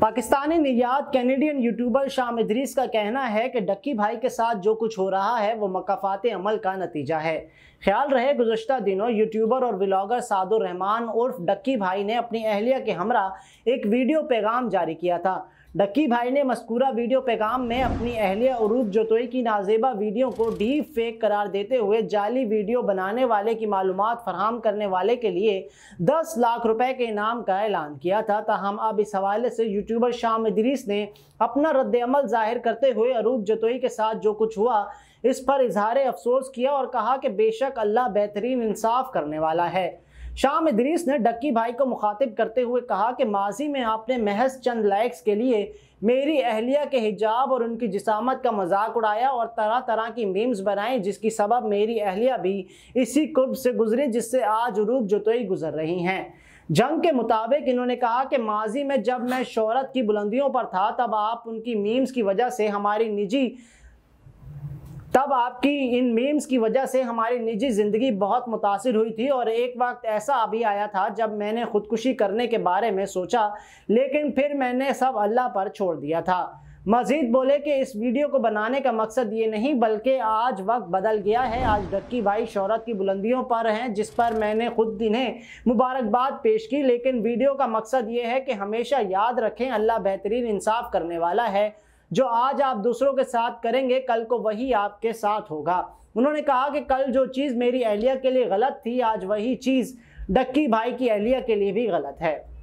पाकिस्तानी निर्यात Canadian YouTuber शाम इदरीस का कहना है कि डक्की भाई के साथ जो कुछ हो रहा है वो मकाफात अमल का नतीजा है ख्याल रहे गुजशत दिनों यूट्यूबर और व्लागर सादुर रहमान उर्फ डक्की भाई ने अपनी अहलिया के हमरा एक वीडियो पैगाम जारी किया था डक्की भाई ने मस्कूरा वीडियो पैगाम में अपनी अहलिया उरूप जोतोई की नाजेबा वीडियो को डीप फेक करार देते हुए जाली वीडियो बनाने वाले की मालूम फराम करने वाले के लिए 10 लाख रुपए के इनाम का ऐलान किया था ताहम अब इस हवाले से यूट्यूबर शाम इदरीस ने अपना रद्दमल जाहिर करते हुए अरूप जतोई के साथ जो कुछ हुआ इस पर इजहार अफसोस किया और कहा कि बेशक अल्लाह बेहतरीन इंसाफ करने वाला है शाम मदरीस ने डक्की भाई को मुखातिब करते हुए कहा कि माजी में आपने महज चंद लाइक्स के लिए मेरी अहलिया के हिजाब और उनकी जिसामत का मजाक उड़ाया और तरह तरह की मीम्स बनाएं जिसकी सबब मेरी अहलिया भी इसी कुर्ब से गुजरी जिससे आज रूप जतोई गुजर रही हैं जंग के मुताबिक इन्होंने कहा कि माजी में जब मैं शहरत की बुलंदियों पर था तब आप उनकी मीम्स की वजह से हमारी निजी तब आपकी इन मीम्स की वजह से हमारी निजी ज़िंदगी बहुत मुतासर हुई थी और एक वक्त ऐसा अभी आया था जब मैंने ख़ुदकुशी करने के बारे में सोचा लेकिन फिर मैंने सब अल्लाह पर छोड़ दिया था मजीद बोले कि इस वीडियो को बनाने का मकसद ये नहीं बल्कि आज वक्त बदल गया है आज डक्की भाई शहरत की बुलंदियों पर हैं जिस पर मैंने खुद इन्हें मुबारकबाद पेश की लेकिन वीडियो का मकसद ये है कि हमेशा याद रखें अल्लाह बेहतरीन इंसाफ करने वाला है जो आज आप दूसरों के साथ करेंगे कल को वही आपके साथ होगा उन्होंने कहा कि कल जो चीज़ मेरी अहलिया के लिए गलत थी आज वही चीज़ डक्की भाई की अहलिया के लिए भी गलत है